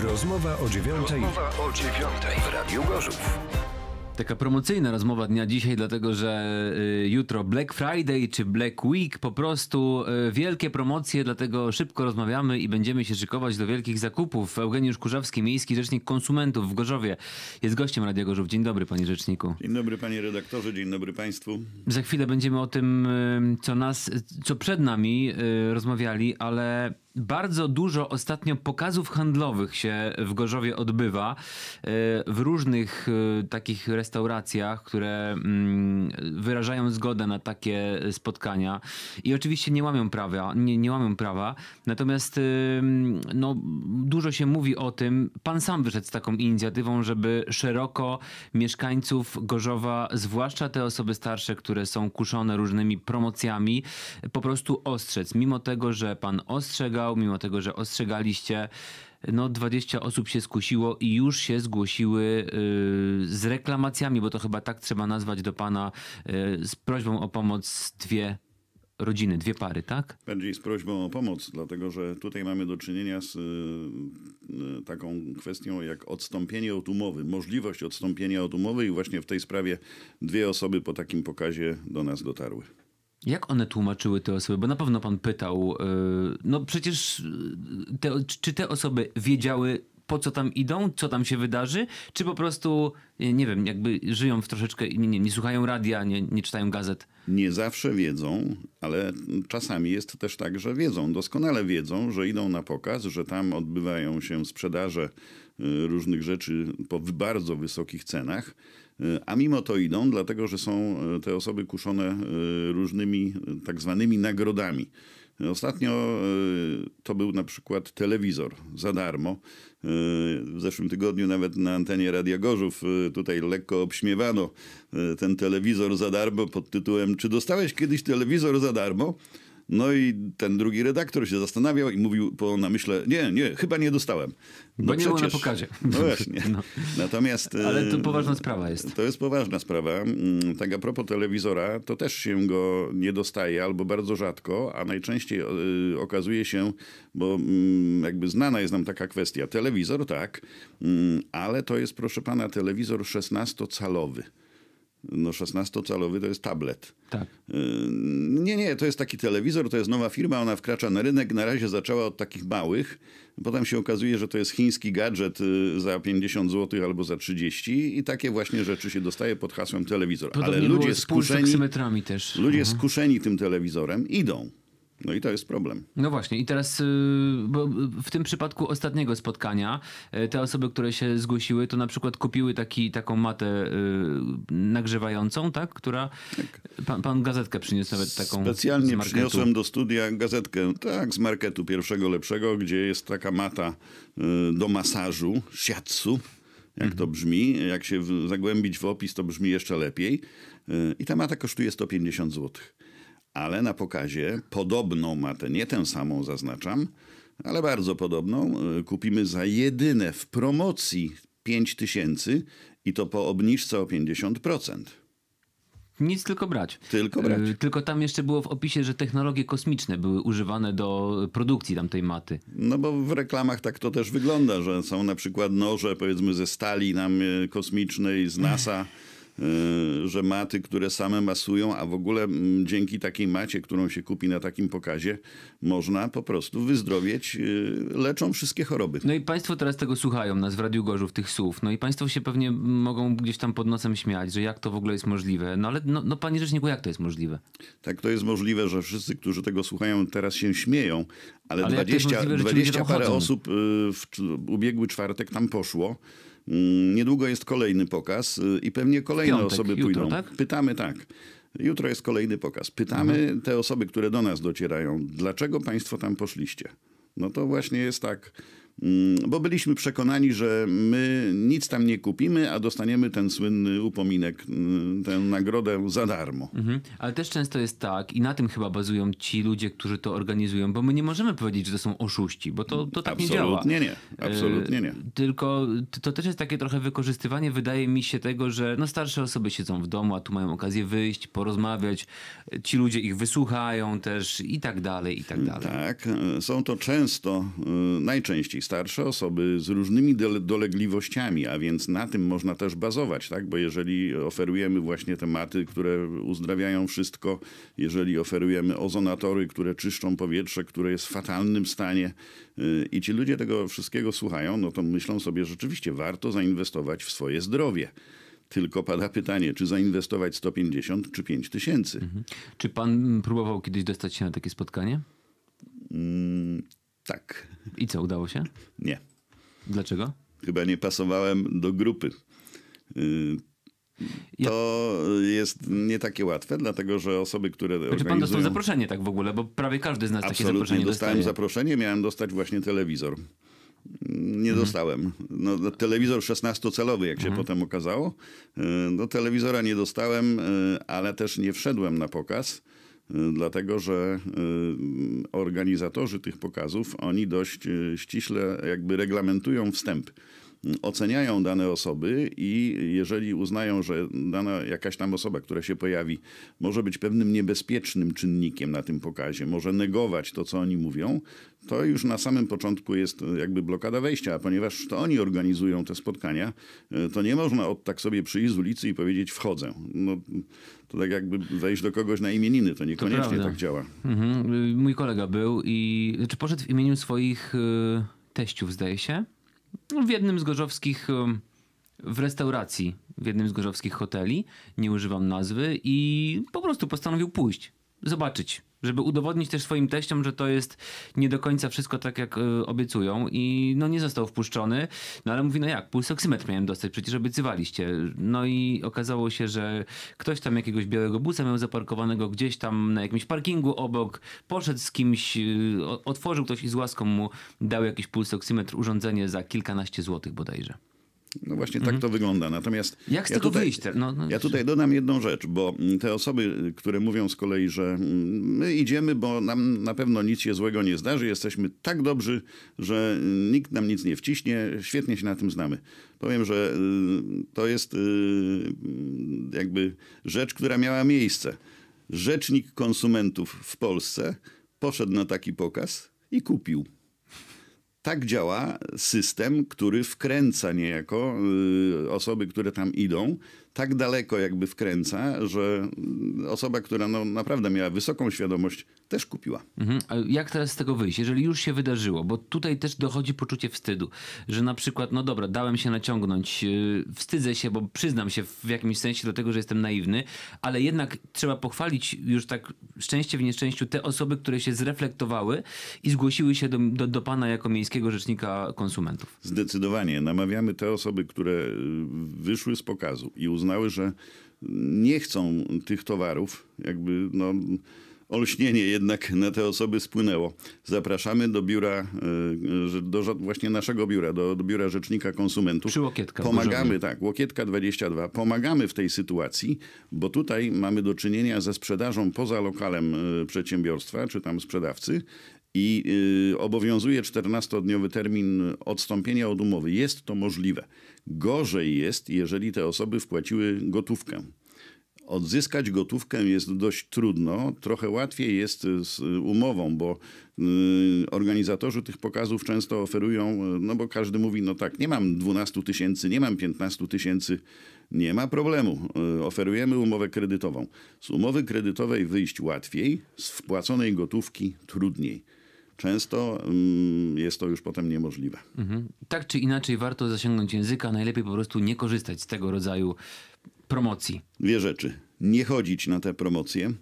Rozmowa o dziewiątej. Rozmowa o dziewiątej w Radiu Gorzów. Taka promocyjna rozmowa dnia dzisiaj, dlatego że y, jutro Black Friday czy Black Week, po prostu y, wielkie promocje, dlatego szybko rozmawiamy i będziemy się szykować do wielkich zakupów. Eugeniusz Kurzawski, Miejski Rzecznik Konsumentów w Gorzowie, jest gościem Radia Gorzów. Dzień dobry, panie rzeczniku. Dzień dobry, panie redaktorze, dzień dobry państwu. Za chwilę będziemy o tym, y, co, nas, co przed nami rozmawiali, ale bardzo dużo ostatnio pokazów handlowych się w Gorzowie odbywa e, w różnych e, takich restauracjach, które mm, wyrażają zgodę na takie spotkania i oczywiście nie łamią prawa, nie, nie łamią prawa. Natomiast e, mm, no, dużo się mówi o tym. Pan sam wyszedł z taką inicjatywą, żeby szeroko mieszkańców Gorzowa, zwłaszcza te osoby starsze, które są kuszone różnymi promocjami, po prostu ostrzec. Mimo tego, że pan ostrzega mimo tego, że ostrzegaliście. No, 20 osób się skusiło i już się zgłosiły yy, z reklamacjami, bo to chyba tak trzeba nazwać do pana, yy, z prośbą o pomoc dwie rodziny, dwie pary, tak? Bardziej z prośbą o pomoc, dlatego że tutaj mamy do czynienia z y, y, taką kwestią jak odstąpienie od umowy, możliwość odstąpienia od umowy i właśnie w tej sprawie dwie osoby po takim pokazie do nas dotarły. Jak one tłumaczyły te osoby? Bo na pewno pan pytał, e, no przecież e, te, czy te osoby wiedziały, po co tam idą, co tam się wydarzy, czy po prostu, e, nie wiem, jakby żyją w troszeczkę, nie, nie, nie słuchają radia, nie, nie czytają gazet? Nie zawsze wiedzą, ale czasami jest też tak, że wiedzą, doskonale wiedzą, że idą na pokaz, że tam odbywają się sprzedaże różnych rzeczy po bardzo wysokich cenach Y, a mimo to idą, dlatego że są y, te osoby kuszone y, różnymi tak zwanymi nagrodami. Ostatnio to był na przykład telewizor za darmo. W zeszłym tygodniu nawet na antenie Radia Gorzów tutaj lekko obśmiewano ten telewizor za darmo pod tytułem Czy dostałeś kiedyś telewizor za darmo? No i ten drugi redaktor się zastanawiał i mówił po namyśle, nie, nie, chyba nie dostałem. No Bo nie przecież. było na pokazie. No właśnie. No. Natomiast... Ale to poważna sprawa jest. To jest poważna sprawa. Mm, tak a propos telewizora, to też się go nie dostaje albo bardzo rzadko, a najczęściej e, okazuje się, bo mm, jakby znana jest nam taka kwestia. Telewizor tak, mm, ale to jest proszę pana telewizor 16-calowy. No 16-calowy to jest tablet. Tak. Yy, nie, nie, to jest taki telewizor, to jest nowa firma, ona wkracza na rynek. Na razie zaczęła od takich małych. Potem się okazuje, że to jest chiński gadżet yy, za 50 zł albo za 30 i takie właśnie rzeczy się dostaje pod hasłem telewizor. Podobnie Ale ludzie skuszeni, też. Ludzie mhm. skuszeni tym telewizorem idą. No i to jest problem. No właśnie, i teraz y, bo w tym przypadku ostatniego spotkania y, te osoby, które się zgłosiły, to na przykład kupiły taki, taką matę y, nagrzewającą, tak? Która. Tak. Pan, pan gazetkę przyniósł nawet taką. Specjalnie przyniosłem do studia gazetkę, tak, z marketu pierwszego lepszego, gdzie jest taka mata do masażu, siatsu jak to mhm. brzmi. Jak się zagłębić w opis, to brzmi jeszcze lepiej. I ta mata kosztuje 150 zł ale na pokazie podobną matę, nie tę samą zaznaczam, ale bardzo podobną, e, kupimy za jedyne w promocji 5000 tysięcy i to po obniżce o 50%. Nic, tylko brać. Tylko brać. E, tylko tam jeszcze było w opisie, że technologie kosmiczne były używane do produkcji tamtej maty. No bo w reklamach tak to też wygląda, że są na przykład noże powiedzmy ze stali nam e, kosmicznej z NASA. Y, że maty, które same masują, a w ogóle mm, dzięki takiej macie, którą się kupi na takim pokazie, można po prostu wyzdrowieć, y, leczą wszystkie choroby. No i państwo teraz tego słuchają, nas w Radiu Gorzów, tych słów, no i państwo się pewnie mogą gdzieś tam pod nosem śmiać, że jak to w ogóle jest możliwe, no ale no, no panie rzeczniku, jak to jest możliwe? Tak, to jest możliwe, że wszyscy, którzy tego słuchają, teraz się śmieją, ale, ale 20, możliwe, 20 parę chodzą? osób y, w ubiegły czwartek tam poszło. Mm, niedługo jest kolejny pokaz y, i pewnie kolejne Piątek, osoby jutro, pójdą. Tak? Pytamy tak. Jutro jest kolejny pokaz. Pytamy mhm. te osoby, które do nas docierają, dlaczego państwo tam poszliście? No to właśnie jest tak Mm, bo byliśmy przekonani, że my nic tam nie kupimy, a dostaniemy ten słynny upominek, mm, tę nagrodę za darmo. Mhm. Ale też często jest tak, i na tym chyba bazują ci ludzie, którzy to organizują, bo my nie możemy powiedzieć, że to są oszuści, bo to, to tak absolutnie nie działa. Absolutnie nie, e, absolutnie nie. Tylko to też jest takie trochę wykorzystywanie, wydaje mi się, tego, że no starsze osoby siedzą w domu, a tu mają okazję wyjść, porozmawiać, ci ludzie ich wysłuchają też i tak dalej, i tak dalej. Tak, e, są to często, e, najczęściej starsze osoby z różnymi dolegliwościami, a więc na tym można też bazować, tak? bo jeżeli oferujemy właśnie te maty, które uzdrawiają wszystko, jeżeli oferujemy ozonatory, które czyszczą powietrze, które jest w fatalnym stanie y, i ci ludzie tego wszystkiego słuchają, no to myślą sobie, rzeczywiście warto zainwestować w swoje zdrowie. Tylko pada pytanie, czy zainwestować 150 czy 5 tysięcy. Mhm. Czy pan próbował kiedyś dostać się na takie spotkanie? Mm, tak. I co, udało się? Nie. Dlaczego? Chyba nie pasowałem do grupy. Y, to ja... jest nie takie łatwe, dlatego że osoby, które. Czy znaczy, organizują... pan dostał zaproszenie tak w ogóle, bo prawie każdy z nas Absolutnie takie zaproszenie dostałem dostaje. zaproszenie, miałem dostać właśnie telewizor. Nie mhm. dostałem. No, no telewizor 16-calowy, jak się mhm. potem okazało. Y, no telewizora nie dostałem, y, ale też nie wszedłem na pokaz Y, dlatego że y, organizatorzy tych pokazów, oni dość y, ściśle jakby reglamentują wstęp oceniają dane osoby i jeżeli uznają, że dana jakaś tam osoba, która się pojawi, może być pewnym niebezpiecznym czynnikiem na tym pokazie, może negować to, co oni mówią, to już na samym początku jest jakby blokada wejścia, a ponieważ to oni organizują te spotkania, to nie można od tak sobie przyjść z ulicy i powiedzieć wchodzę. No, to tak jakby wejść do kogoś na imieniny, to niekoniecznie to tak działa. Mhm. Mój kolega był i czy poszedł w imieniu swoich y, teściów, zdaje się w jednym z gorzowskich, w restauracji, w jednym z gorzowskich hoteli, nie używam nazwy i po prostu postanowił pójść zobaczyć, żeby udowodnić też swoim teściom, że to jest nie do końca wszystko tak, jak y, obiecują i no nie został wpuszczony, no ale mówi, no jak, pulsoksymetr miałem dostać, przecież obiecywaliście. No i okazało się, że ktoś tam jakiegoś białego busa miał zaparkowanego gdzieś tam na jakimś parkingu obok, poszedł z kimś, y, otworzył ktoś i z łaską mu dał jakiś pulsoksymetr, urządzenie za kilkanaście złotych bodajże. No właśnie tak mhm. tak to wygląda. Natomiast jak z ja tego tutaj, wyjść? No, no, ja tutaj dodam jedną rzecz, bo te osoby, które mówią z kolei, że my idziemy, bo nam na pewno nic się złego nie zdarzy, jesteśmy tak dobrzy, że nikt nam nic nie wciśnie, świetnie się na tym znamy. Powiem, że y, to jest y, jakby rzecz, która miała miejsce. Rzecznik konsumentów w Polsce poszedł na taki pokaz i kupił. Tak działa system, który wkręca niejako y, osoby, które tam idą tak daleko jakby wkręca, że osoba, która no, naprawdę miała wysoką świadomość, też kupiła. Mhm. jak teraz z tego wyjść, jeżeli już się wydarzyło? Bo tutaj też dochodzi poczucie wstydu, że na przykład, no dobra, dałem się naciągnąć, yy, wstydzę się, bo przyznam się w jakimś sensie do tego, że jestem naiwny, ale jednak trzeba pochwalić już tak szczęście w nieszczęściu te osoby, które się zreflektowały i zgłosiły się do, do, do pana jako miejskiego rzecznika konsumentów. Zdecydowanie. Namawiamy te osoby, które yy, wyszły z pokazu i uznały, uznały, że nie chcą tych towarów, jakby no, olśnienie jednak na te osoby spłynęło. Zapraszamy do biura, e, do właśnie naszego biura, do, do biura rzecznika konsumentów. Przy Łokietka. Pomagamy, tak, Łokietka 22. Pomagamy w tej sytuacji, bo tutaj mamy do czynienia ze sprzedażą poza lokalem e, przedsiębiorstwa, czy tam sprzedawcy i e, obowiązuje 14-dniowy termin odstąpienia od umowy. Jest to możliwe. Gorzej jest, jeżeli te osoby wpłaciły gotówkę. Odzyskać gotówkę jest dość trudno, trochę łatwiej jest z umową, bo y, organizatorzy tych pokazów często oferują, y, no bo każdy mówi, no tak, nie mam 12 tysięcy, nie mam 15 tysięcy, nie ma problemu, y, oferujemy umowę kredytową. Z umowy kredytowej wyjść łatwiej, z wpłaconej gotówki trudniej często mm, jest to już potem niemożliwe. Mhm. Tak czy inaczej warto zasięgnąć języka, najlepiej po prostu nie korzystać z tego rodzaju promocji. Dwie rzeczy. Nie chodzić na te promocje,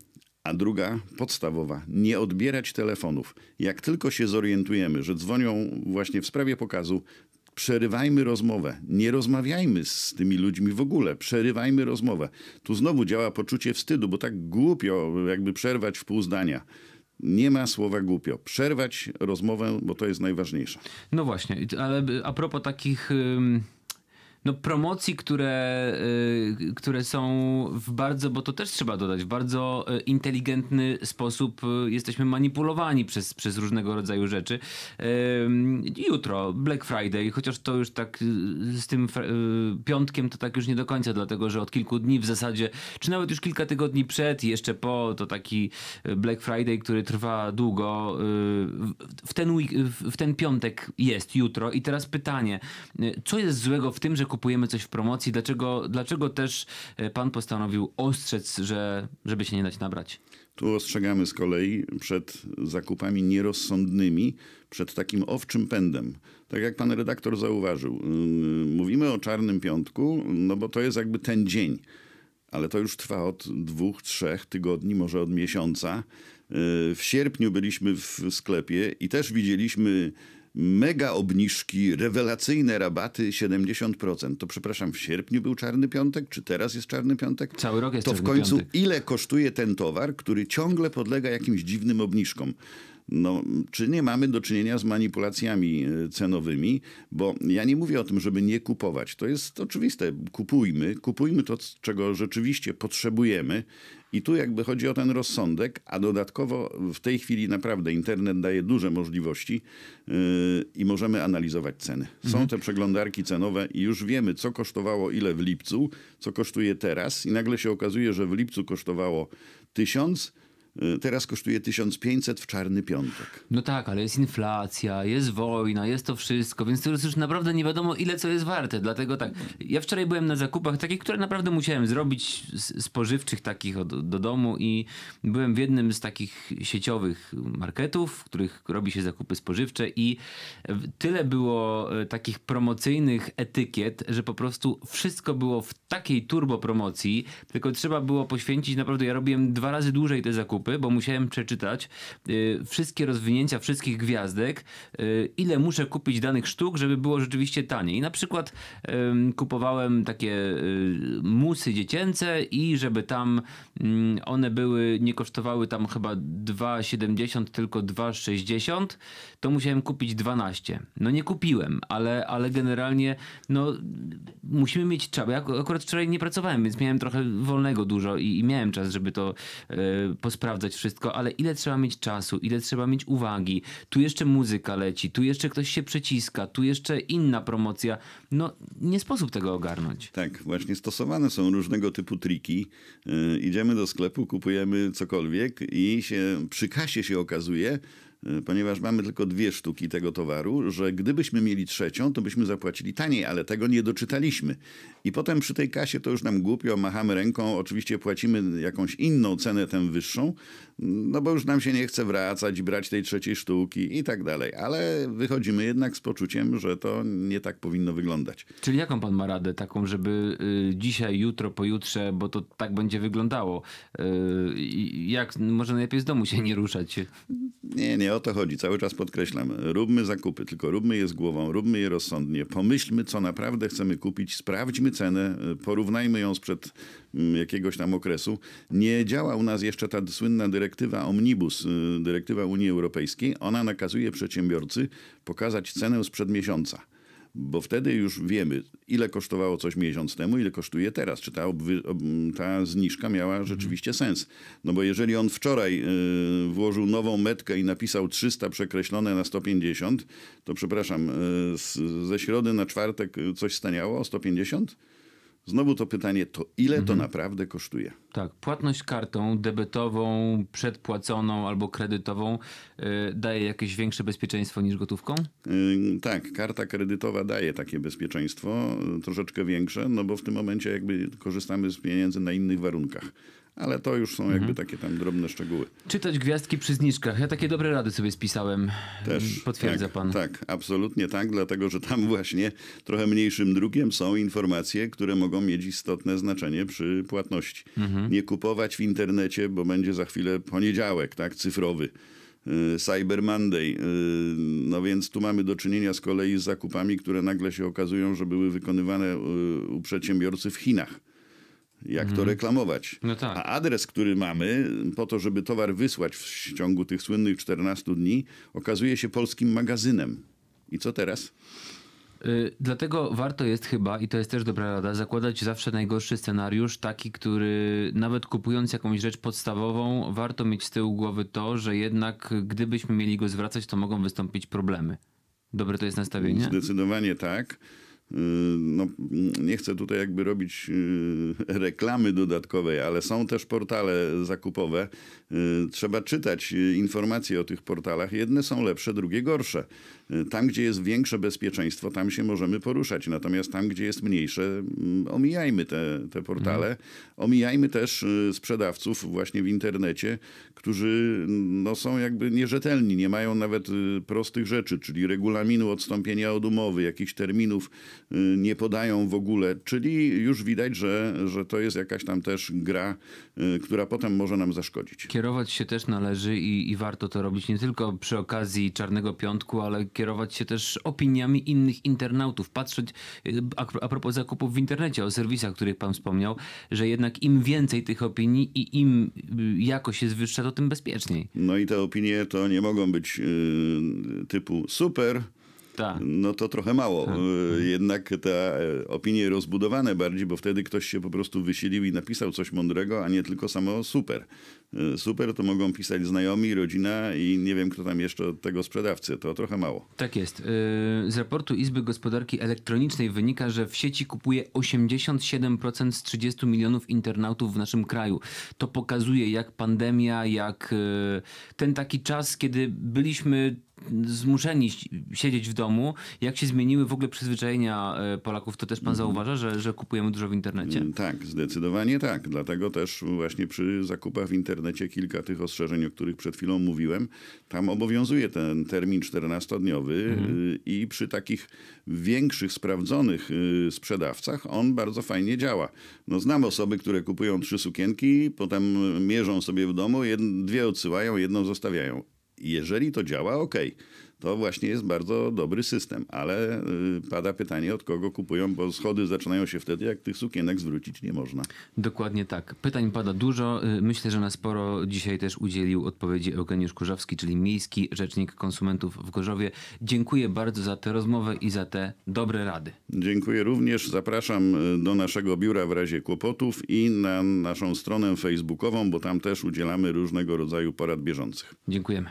a druga, podstawowa, nie odbierać telefonów. Jak tylko się zorientujemy, że dzwonią właśnie w sprawie pokazu, przerywajmy rozmowę. Nie rozmawiajmy z tymi ludźmi w ogóle. Przerywajmy rozmowę. Tu znowu działa poczucie wstydu, bo tak głupio jakby przerwać w pół zdania nie ma słowa głupio. Przerwać rozmowę, bo to jest najważniejsze. No właśnie, ale a propos takich. Yy no, promocji, które, y, które są w bardzo, bo to też trzeba dodać, w bardzo y, inteligentny sposób y, jesteśmy manipulowani przez, przez różnego rodzaju rzeczy. Jutro, Black Friday, chociaż to już tak z tym piątkiem to tak już nie do końca, dlatego że od kilku dni w zasadzie, czy nawet już kilka tygodni przed i jeszcze po, to taki Black Friday, który trwa długo, w ten, w ten piątek jest jutro i teraz pytanie, co jest złego w tym, że kupujemy coś w promocji, dlaczego, dlaczego też e, pan postanowił ostrzec, że, żeby się nie dać nabrać? Tu ostrzegamy z kolei przed zakupami nierozsądnymi, przed takim owczym pędem. Tak jak pan redaktor zauważył, y, mówimy o czarnym piątku, no bo to jest jakby ten dzień ale to już trwa od dwóch, trzech tygodni, może od miesiąca. Y, w sierpniu byliśmy w sklepie i też widzieliśmy mega obniżki, rewelacyjne rabaty 70%. To przepraszam, w sierpniu był czarny piątek, czy teraz jest czarny piątek? Cały rok jest to czarny piątek. To w końcu piątek. ile kosztuje ten towar, który ciągle podlega jakimś dziwnym obniżkom? no, czy nie mamy do czynienia z manipulacjami e, cenowymi, bo ja nie mówię o tym, żeby nie kupować. To jest oczywiste. Kupujmy, kupujmy to, czego rzeczywiście potrzebujemy. I tu jakby chodzi o ten rozsądek, a dodatkowo w tej chwili naprawdę internet daje duże możliwości yy, i możemy analizować ceny. Są mhm. te przeglądarki cenowe i już wiemy, co kosztowało ile w lipcu, co kosztuje teraz i nagle się okazuje, że w lipcu kosztowało tysiąc. Y, teraz kosztuje 1500 w czarny piątek. No tak, ale jest inflacja, jest wojna, jest to wszystko, więc teraz już naprawdę nie wiadomo ile co jest warte. Dlatego tak, ja wczoraj byłem na zakupach takich, które naprawdę musiałem zrobić, spożywczych takich od, do domu i byłem w jednym z takich sieciowych marketów, w których robi się zakupy spożywcze i tyle było e, takich promocyjnych etykiet, że po prostu wszystko było w takiej turbo promocji, tylko trzeba było poświęcić naprawdę, ja robiłem dwa razy dłużej te zakupy, bo musiałem przeczytać y, wszystkie rozwinięcia wszystkich gwiazdek, y, ile muszę kupić danych sztuk, żeby było rzeczywiście taniej. I na przykład kupowałem takie y, musy dziecięce i żeby tam mm, one były, nie kosztowały tam chyba 2,70 tylko 2,60 to musiałem kupić 12. No nie kupiłem, ale, ale generalnie no musimy mieć czas. Ja akurat wczoraj nie pracowałem, więc miałem trochę wolnego dużo i, i miałem czas, żeby to y, sprawdzać wszystko, ale ile trzeba mieć czasu, ile trzeba mieć uwagi. Tu jeszcze muzyka leci, tu jeszcze ktoś się przyciska, tu jeszcze inna promocja. No, nie sposób tego ogarnąć. Tak, właśnie stosowane są różnego typu triki. Yy, idziemy do sklepu, kupujemy cokolwiek i się, przy kasie się okazuje, Y, ponieważ mamy tylko dwie sztuki tego towaru, że gdybyśmy mieli trzecią, to byśmy zapłacili taniej, ale tego nie doczytaliśmy. I potem przy tej kasie to już nam głupio, machamy ręką, oczywiście płacimy jakąś inną cenę, tę wyższą, no bo już nam się nie chce wracać brać tej trzeciej sztuki i tak dalej. Ale wychodzimy jednak z poczuciem, że to nie tak powinno wyglądać. Czyli jaką pan ma radę taką, żeby y, dzisiaj, jutro, pojutrze, bo to tak będzie wyglądało? Y, jak może najlepiej z domu się nie ruszać? Nie, nie o to chodzi. Cały czas podkreślam, róbmy zakupy, tylko róbmy je z głową, róbmy je rozsądnie. Pomyślmy, co naprawdę chcemy kupić, sprawdźmy cenę, y, porównajmy ją sprzed mm, jakiegoś tam okresu. Nie działa u nas jeszcze ta słynna dyrektywa Omnibus, y, dyrektywa Unii Europejskiej. Ona nakazuje przedsiębiorcy pokazać cenę sprzed miesiąca bo wtedy już wiemy, ile kosztowało coś miesiąc temu, ile kosztuje teraz. Czy ta, ta zniżka miała mhm. rzeczywiście sens? No bo jeżeli on wczoraj y, włożył nową metkę i napisał 300 przekreślone na 150, to przepraszam, y, ze środy na czwartek y, coś staniało o 150? Znowu to pytanie, to ile mhm. to naprawdę kosztuje? Tak, płatność kartą debetową, przedpłaconą albo kredytową yy, daje jakieś większe bezpieczeństwo niż gotówką? Yy, tak, karta kredytowa daje takie bezpieczeństwo, y, troszeczkę większe, no bo w tym momencie jakby korzystamy z pieniędzy na innych warunkach ale to już są jakby mhm. takie tam drobne szczegóły. Czytać gwiazdki przy zniżkach. Ja takie dobre rady sobie spisałem. Też. Potwierdza tak, pan. Tak, absolutnie tak, dlatego że tam właśnie trochę mniejszym drukiem są informacje, które mogą mieć istotne znaczenie przy płatności. Mhm. Nie kupować w internecie, bo będzie za chwilę poniedziałek, tak, cyfrowy. Y, Cyber Monday. Y, no więc tu mamy do czynienia z kolei z zakupami, które nagle się okazują, że były wykonywane y, u przedsiębiorcy w Chinach jak mm. to mhm. reklamować. No tak. A adres, który mamy po to, żeby towar wysłać w ciągu tych słynnych 14 dni, okazuje się polskim magazynem. I co teraz? Y, dlatego warto jest chyba, i to jest też dobra rada, zakładać zawsze najgorszy scenariusz, taki, który nawet kupując jakąś rzecz podstawową, warto mieć z tyłu głowy to, że jednak gdybyśmy mieli go zwracać, to mogą wystąpić problemy. Dobre to jest nastawienie? Zdecydowanie tak. Yy, no, nie chcę tutaj jakby robić yy, reklamy dodatkowej, ale są też portale zakupowe. Yy, trzeba czytać informacje o tych portalach. Jedne są lepsze, drugie gorsze. Y, tam, gdzie jest większe bezpieczeństwo, tam się możemy poruszać. Natomiast tam, gdzie jest mniejsze, mm, omijajmy te, te portale. Mhm. Omijajmy też y, sprzedawców właśnie w internecie, którzy mm, no, są jakby nierzetelni, nie mają nawet y, prostych rzeczy, czyli regulaminu odstąpienia od umowy, jakichś terminów nie podają w ogóle. Czyli już widać, że, że to jest jakaś tam też gra, która potem może nam zaszkodzić. Kierować się też należy i, i warto to robić nie tylko przy okazji Czarnego Piątku, ale kierować się też opiniami innych internautów, patrzeć y, a propos zakupów w internecie, o serwisach, o których pan wspomniał, że jednak im więcej tych opinii i im y, jakość jest wyższa, to tym bezpieczniej. No i te opinie to nie mogą być yy, typu super, Ta. no to trochę mało. Ta. Y, jednak te e, opinie rozbudowane bardziej, bo wtedy ktoś się po prostu wysilił i napisał coś mądrego, a nie tylko samo super. Y, super, to mogą pisać znajomi, rodzina i nie wiem, kto tam jeszcze od tego sprzedawcy. To trochę mało. Tak jest. Y, z raportu Izby Gospodarki Elektronicznej wynika, że w sieci kupuje 87% z 30 milionów internautów w naszym kraju. To pokazuje, jak pandemia, jak y, ten taki czas, kiedy byliśmy zmuszeni siedzieć w domu. Jak się zmieniły w ogóle przyzwyczajenia Polaków? To też pan mhm. zauważa, że, że kupujemy dużo w internecie? Mm, tak, zdecydowanie tak. Dlatego też właśnie przy zakupach w internecie internecie kilka tych ostrzeżeń, o których przed chwilą mówiłem. Tam obowiązuje ten termin 14-dniowy mhm. Y, i przy takich większych, sprawdzonych y, sprzedawcach on bardzo fajnie działa. No, znam osoby, które kupują trzy sukienki, potem mierzą sobie w domu, dwie odsyłają, jedną zostawiają. Jeżeli to działa, ok. To właśnie jest bardzo dobry system, ale y, pada pytanie, od kogo kupują, bo schody zaczynają się wtedy, jak tych sukienek zwrócić nie można. Dokładnie tak. Pytań pada dużo. Y, myślę, że na sporo dzisiaj też udzielił odpowiedzi Eugeniusz Kurzowski, czyli miejski rzecznik konsumentów w Gorzowie. Dziękuję bardzo za tę rozmowę i za te dobre rady. Dziękuję również. Zapraszam y, do naszego biura w razie kłopotów i na naszą stronę facebookową, bo tam też udzielamy różnego rodzaju porad bieżących. Dziękujemy.